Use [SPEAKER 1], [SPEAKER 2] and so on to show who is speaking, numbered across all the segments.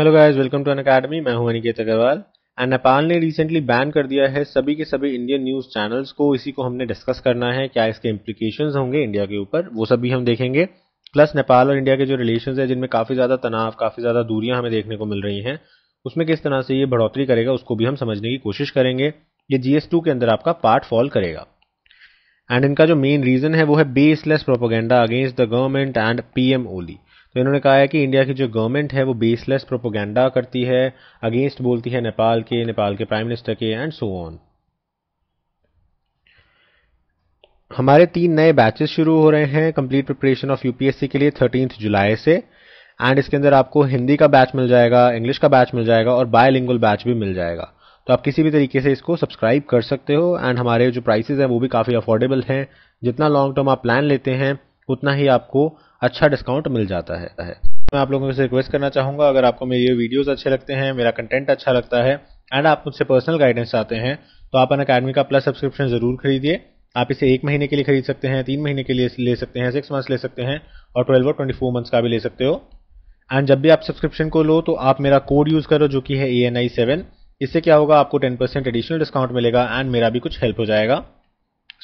[SPEAKER 1] Hello guys welcome to Unacademy मैं हूं Aniket Agarwal and Nepal ने रिसेंटली बैन कर दिया है सभी के सभी इंडियन न्यूज़ चैनल्स को इसी को हमने डिस्कस करना है क्या इसके इम्प्लीकेशन होंगे इंडिया के ऊपर वो सभी हम देखेंगे प्लस नेपाल और इंडिया के जो रिलेशन है जिनमें काफ़ी ज़्यादा तनाव काफ़ी ज़्यादा दूरियां हमें देखने को मिल रही हैं उसमें किस तरह से ये बढ़ोतरी करेगा उसको भी हम समझने की कोशिश करेंगे ये जीएस के अंदर आपका पार्ट फॉल करेगा एंड इनका जो मेन रीज़न है वो है baseless propaganda against the government and PM Oli तो इन्होंने कहा है कि इंडिया की जो गवर्नमेंट है वो बेसलेस प्रोपोगेंडा करती है अगेंस्ट बोलती है नेपाल के नेपाल के प्राइम मिनिस्टर के एंड सो ऑन हमारे तीन नए बैचेस शुरू हो रहे हैं कंप्लीट प्रिपरेशन ऑफ यूपीएससी के लिए थर्टींथ जुलाई से एंड इसके अंदर आपको हिंदी का बैच मिल जाएगा इंग्लिश का बैच मिल जाएगा और बायोलिंगल बैच भी मिल जाएगा तो आप किसी भी तरीके से इसको सब्सक्राइब कर सकते हो एंड हमारे जो प्राइसेज हैं वो भी काफ़ी अफोर्डेबल हैं जितना लॉन्ग टर्म आप प्लान लेते हैं उतना ही आपको अच्छा डिस्काउंट मिल जाता है मैं आप लोगों से रिक्वेस्ट करना चाहूँगा अगर आपको मेरे ये वीडियोज़ अच्छे लगते हैं मेरा कंटेंट अच्छा लगता है एंड आप मुझसे पर्सनल गाइडेंस चाहते हैं तो आप अन अकेडमी का प्लस सब्सक्रिप्शन ज़रूर खरीदिए आप इसे एक महीने के लिए खरीद सकते हैं तीन महीने के लिए ले सकते हैं सिक्स मंथ्स ले सकते हैं और ट्वेल्व और ट्वेंटी फोर मंथ्स का भी ले सकते हो एंड जब भी आप सब्सक्रिप्शन को लो तो आप मेरा कोड यूज़ करो जो कि है ए एन आई सेवन इससे क्या होगा आपको टेन परसेंट एडिशनल डिस्काउंट मिलेगा एंड मेरा भी कुछ हेल्प हो जाएगा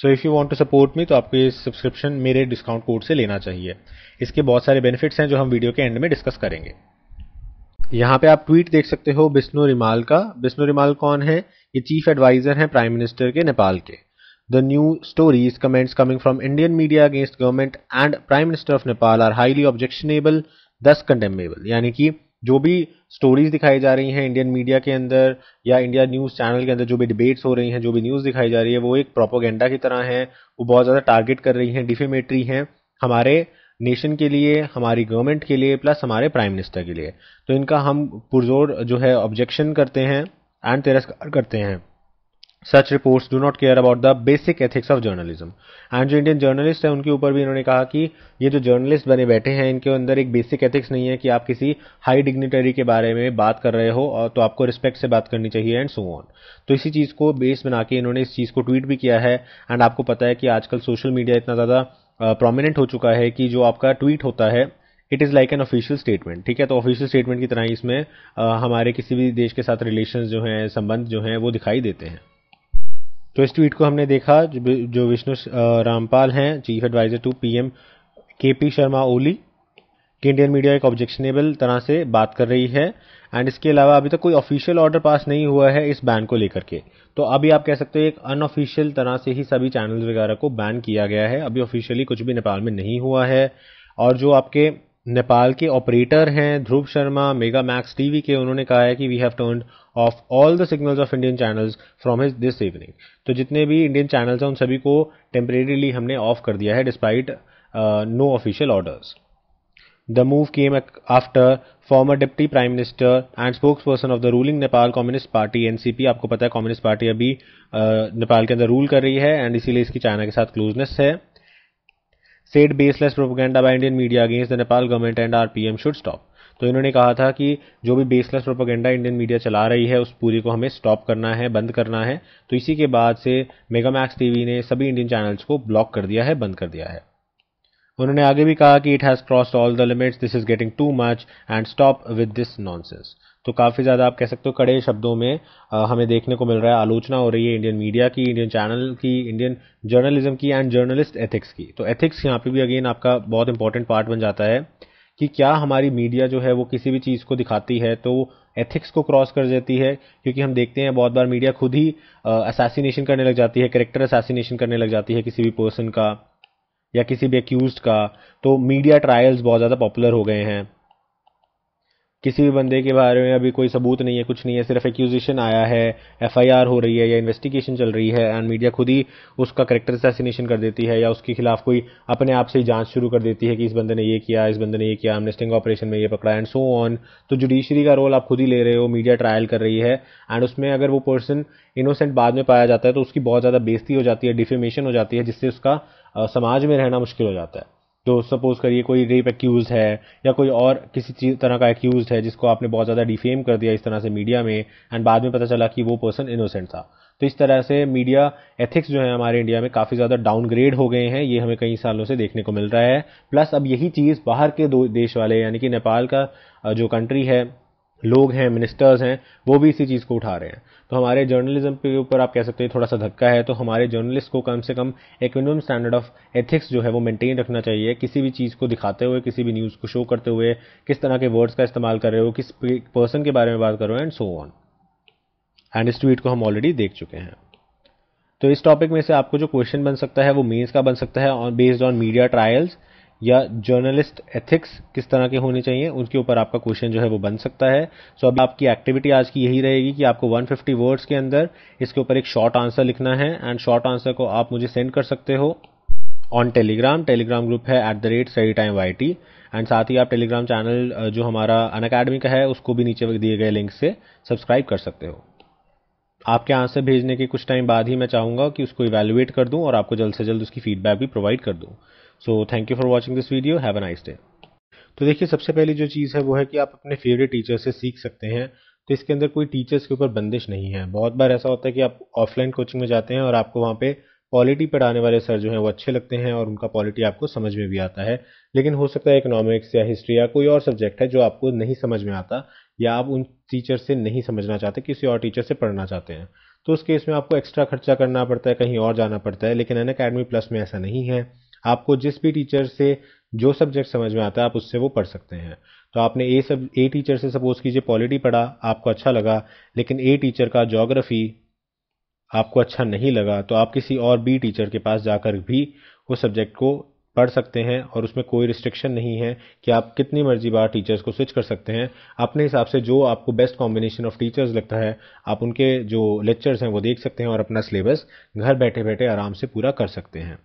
[SPEAKER 1] so if you want to support me तो आपको ये सब्सक्रिप्शन मेरे डिस्काउंट कोड से लेना चाहिए इसके बहुत सारे बेनिफिट्स हैं जो हम वीडियो के एंड में डिस्कस करेंगे यहाँ पे आप ट्वीट देख सकते हो बिस्नु रिमाल का बिस्नु रिमाल कौन है ये चीफ एडवाइजर हैं प्राइम मिनिस्टर के नेपाल के the new stories comments coming from Indian media against government and prime minister of Nepal are highly objectionable दस कंडेमेबल यानी कि जो भी स्टोरीज दिखाई जा रही हैं इंडियन मीडिया के अंदर या इंडिया न्यूज़ चैनल के अंदर जो भी डिबेट्स हो रही हैं जो भी न्यूज़ दिखाई जा रही है वो एक प्रोपोगेंडा की तरह है वो बहुत ज़्यादा टारगेट कर रही हैं डिफेमेटरी हैं हमारे नेशन के लिए हमारी गवर्नमेंट के लिए प्लस हमारे प्राइम मिनिस्टर के लिए तो इनका हम पुरजोर जो है ऑब्जेक्शन करते हैं एंड तिरस्कार करते हैं such reports do not care about the basic ethics of journalism and जो इंडियन जर्नलिस्ट हैं उनके ऊपर भी इन्होंने कहा कि ये जो जर्नलिस्ट बने बैठे हैं इनके अंदर एक बेसिक एथिक्स नहीं है कि आप किसी हाई डिग्निटरी के बारे में बात कर रहे हो और तो आपको रिस्पेक्ट से बात करनी चाहिए एंड सो ऑन तो इसी चीज़ को बेस बना के इन्होंने इस चीज़ को ट्वीट भी किया है एंड आपको पता है कि आजकल सोशल मीडिया इतना ज़्यादा प्रोमिनेंट हो चुका है कि जो आपका ट्वीट होता है it is like an official statement ठीक है तो ऑफिशियल स्टेटमेंट की तरह इसमें हमारे किसी भी देश के साथ रिलेशन जो हैं संबंध जो हैं वो दिखाई देते हैं तो इस ट्वीट को हमने देखा जो विष्णु रामपाल हैं chief adviser to PM KP Sharma Oli की इंडियन मीडिया एक ऑब्जेक्शनेबल तरह से बात कर रही है एंड इसके अलावा अभी तक तो कोई ऑफिशियल ऑर्डर पास नहीं हुआ है इस बैन को लेकर के तो अभी आप कह सकते हो एक अनऑफिशियल तरह से ही सभी चैनल वगैरह को बैन किया गया है अभी ऑफिशियली कुछ भी नेपाल में नहीं हुआ है और जो आपके नेपाल के ऑपरेटर हैं Dhruv Sharma mega max TV के उन्होंने कहा है कि we have turn off all the signals of Indian channels from his this evening तो जितने भी इंडियन चैनल्स हैं उन सभी को टेम्परेरीली हमने ऑफ कर दिया है despite no official orders the move came after former deputy prime minister and spokesperson of the ruling Nepal Communist Party NCP आपको पता है कम्युनिस्ट पार्टी अभी नेपाल uh, के अंदर रूल कर रही है एंड इसीलिए इसकी चाइना के साथ क्लोजनेस है said baseless propaganda by Indian media against the Nepal government and our PM should stop तो इन्होंने कहा था कि जो भी बेसलेस प्रोपोगेंडा इंडियन मीडिया चला रही है उस पूरी को हमें स्टॉप करना है बंद करना है तो इसी के बाद से मेगा मैक्स टीवी ने सभी इंडियन चैनल्स को ब्लॉक कर दिया है बंद कर दिया है उन्होंने आगे भी कहा कि it has crossed all the limits this is getting too much and stop with this nonsense तो काफ़ी ज़्यादा आप कह सकते हो कड़े शब्दों में हमें देखने को मिल रहा है आलोचना हो रही है इंडियन मीडिया की इंडियन चैनल की इंडियन जर्नलिज्म की एंड जर्नलिस्ट एथिक्स की तो एथिक्स यहाँ पे भी अगेन आपका बहुत इंपॉर्टेंट पार्ट बन जाता है कि क्या हमारी मीडिया जो है वो किसी भी चीज़ को दिखाती है तो एथिक्स को क्रॉस कर देती है क्योंकि हम देखते हैं बहुत बार मीडिया खुद ही असासीनेशन करने लग जाती है करेक्टर असासीनेशन करने लग जाती है किसी भी पर्सन का या किसी भी एक्यूज का तो मीडिया ट्रायल्स बहुत ज़्यादा पॉपुलर हो गए हैं किसी भी बंदे के बारे में अभी कोई सबूत नहीं है कुछ नहीं है सिर्फ एक्यूजिशन आया है एफआईआर हो रही है या इन्वेस्टिगेशन चल रही है एंड मीडिया खुद ही उसका करेक्टर असैसिनेशन कर देती है या उसके खिलाफ कोई अपने आप से जांच शुरू कर देती है कि इस बंदे ने ये किया इस बंदे ने ये किया हमने ऑपरेशन में ये पकड़ा एंड सो ऑन तो जुडिशरी का रोल आप खुद ही ले रहे हो मीडिया ट्रायल कर रही है एंड उसमें अगर वो पर्सन इनोसेंट बाद में पाया जाता है तो उसकी बहुत ज़्यादा बेजती हो जाती है डिफेमेशन हो जाती है जिससे उसका समाज में रहना मुश्किल हो जाता है जो तो सपोज करिए कोई रेप एक्यूज है या कोई और किसी चीज तरह का एक्यूज है जिसको आपने बहुत ज़्यादा डिफेम कर दिया इस तरह से मीडिया में एंड बाद में पता चला कि वो पर्सन इनोसेंट था तो इस तरह से मीडिया एथिक्स जो है हमारे इंडिया में काफ़ी ज़्यादा डाउनग्रेड हो गए हैं ये हमें कई सालों से देखने को मिल रहा है प्लस अब यही चीज़ बाहर के दो देश वाले यानी कि नेपाल का जो कंट्री है लोग हैं मिनिस्टर्स हैं वो भी इसी चीज़ को उठा रहे हैं तो हमारे जर्नलिज्म के ऊपर आप कह सकते हैं थोड़ा सा धक्का है तो हमारे जर्नलिस्ट को कम से कम एक मिनिमम स्टैंडर्ड ऑफ एथिक्स जो है वो मेंटेन रखना चाहिए किसी भी चीज़ को दिखाते हुए किसी भी न्यूज़ को शो करते हुए किस तरह के वर्ड्स का इस्तेमाल कर रहे हो किस पर्सन के बारे में बात कर रहे हो एंड सो ऑन एंड इस ट्वीट को हम ऑलरेडी देख चुके हैं तो इस टॉपिक में से आपको जो क्वेश्चन बन सकता है वो मेंस का बन सकता है बेस्ड ऑन मीडिया ट्रायल्स या जर्नलिस्ट एथिक्स किस तरह के होने चाहिए उनके ऊपर आपका क्वेश्चन जो है वो बन सकता है सो so, अब आपकी एक्टिविटी आज की यही रहेगी कि आपको 150 वर्ड्स के अंदर इसके ऊपर एक शॉर्ट आंसर लिखना है एंड शॉर्ट आंसर को आप मुझे सेंड कर सकते हो ऑन टेलीग्राम टेलीग्राम ग्रुप है एट द रेट सही टाइम वाई टी एंड साथ ही आप टेलीग्राम चैनल जो हमारा अन का है उसको भी नीचे दिए गए लिंक से सब्सक्राइब कर सकते हो आपके आंसर भेजने के कुछ टाइम बाद ही मैं चाहूंगा कि उसको इवेल्युएट कर दूं और आपको जल्द से जल्द उसकी फीडबैक भी प्रोवाइड कर दूं। So thank you for watching this video have a nice day तो देखिए सबसे पहली जो चीज़ है वो है कि आप अपने फेवरेट टीचर से सीख सकते हैं तो इसके अंदर कोई टीचर्स के ऊपर बंदिश नहीं है बहुत बार ऐसा होता है कि आप ऑफलाइन कोचिंग में जाते हैं और आपको वहाँ पे पॉलिटी पढ़ाने वाले सर जो हैं वो अच्छे लगते हैं और उनका पॉलिटी आपको समझ में भी आता है लेकिन हो सकता है इकोनॉमिक्स या हिस्ट्री या कोई और सब्जेक्ट है जो आपको नहीं समझ में आता या आप उन टीचर से नहीं समझना चाहते किसी और टीचर से पढ़ना चाहते हैं तो उस केस में आपको एक्स्ट्रा खर्चा करना पड़ता है कहीं और जाना पड़ता है लेकिन अन अकेडमी प्लस में ऐसा नहीं है आपको जिस भी टीचर से जो सब्जेक्ट समझ में आता है आप उससे वो पढ़ सकते हैं तो आपने ए सब ए टीचर से सपोज कीजिए पॉलिटी पढ़ा आपको अच्छा लगा लेकिन ए टीचर का जोग्राफ़ी आपको अच्छा नहीं लगा तो आप किसी और बी टीचर के पास जाकर भी उस सब्जेक्ट को पढ़ सकते हैं और उसमें कोई रिस्ट्रिक्शन नहीं है कि आप कितनी मर्जी बार टीचर्स को स्विच कर सकते हैं अपने हिसाब से जो आपको बेस्ट कॉम्बिनेशन ऑफ टीचर्स लगता है आप उनके जो लेक्चर्स हैं वो देख सकते हैं और अपना सिलेबस घर बैठे बैठे आराम से पूरा कर सकते हैं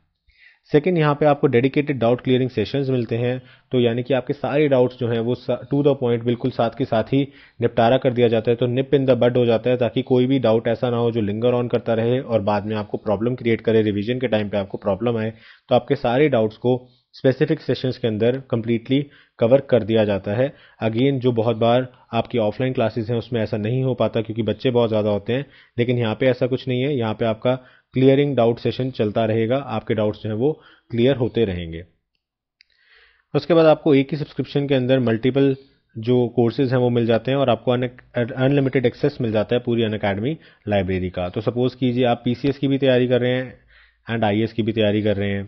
[SPEAKER 1] सेकेंड यहाँ पे आपको डेडिकेटेड डाउट क्लियरिंग सेशंस मिलते हैं तो यानी कि आपके सारे डाउट्स जो हैं वो टू द पॉइंट बिल्कुल साथ के साथ ही निपटारा कर दिया जाता है तो निप इन द बड हो जाता है ताकि कोई भी डाउट ऐसा ना हो जो लिंगर ऑन करता रहे और बाद में आपको प्रॉब्लम क्रिएट करे रिविजन के टाइम पर आपको प्रॉब्लम आए तो आपके सारे डाउट्स को स्पेसिफिक सेशंस के अंदर कम्प्लीटली कवर कर दिया जाता है अगेन जो बहुत बार आपकी ऑफलाइन क्लासेस हैं उसमें ऐसा नहीं हो पाता क्योंकि बच्चे बहुत ज़्यादा होते हैं लेकिन यहाँ पे ऐसा कुछ नहीं है यहाँ पे आपका क्लियरिंग डाउट सेशन चलता रहेगा आपके डाउट्स जो हैं वो क्लियर होते रहेंगे उसके बाद आपको एक ही सब्सक्रिप्शन के अंदर मल्टीपल जो कोर्सेज हैं वो मिल जाते हैं और आपको अनलिमिटेड एक्सेस मिल जाता है पूरी अन अकेडमी लाइब्रेरी का तो सपोज़ कीजिए आप पी की भी तैयारी कर रहे हैं एंड आई की भी तैयारी कर रहे हैं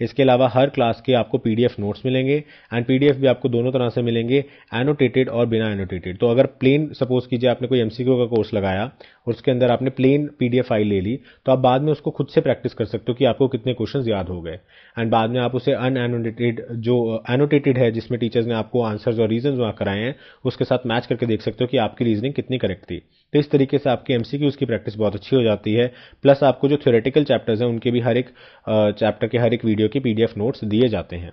[SPEAKER 1] इसके अलावा हर क्लास के आपको पी नोट्स मिलेंगे एंड पी भी आपको दोनों तरह से मिलेंगे एनोटेटेड और बिना एनोटेटेड तो अगर प्लेन सपोज कीजिए आपने कोई एम का कोर्स लगाया और उसके अंदर आपने प्लेन पी फाइल ले ली तो आप बाद में उसको खुद से प्रैक्टिस कर सकते हो कि आपको कितने क्वेश्चन याद हो गए एंड बाद में आप उसे अनएनोटेटेड जो एनोटेटेड uh, है जिसमें टीचर्स ने आपको आंसर्स और रीजन वहाँ कराए हैं उसके साथ मैच करके देख सकते हो कि आपकी रीजनिंग कितनी करेक्ट थी तो इस तरीके से आपकी एम की प्रैक्टिस बहुत अच्छी हो जाती है प्लस आपको जो थ्योरेटिकल चैप्टर्स हैं उनके भी हर एक चैप्टर के हर एक वीडियो के पी नोट्स दिए जाते हैं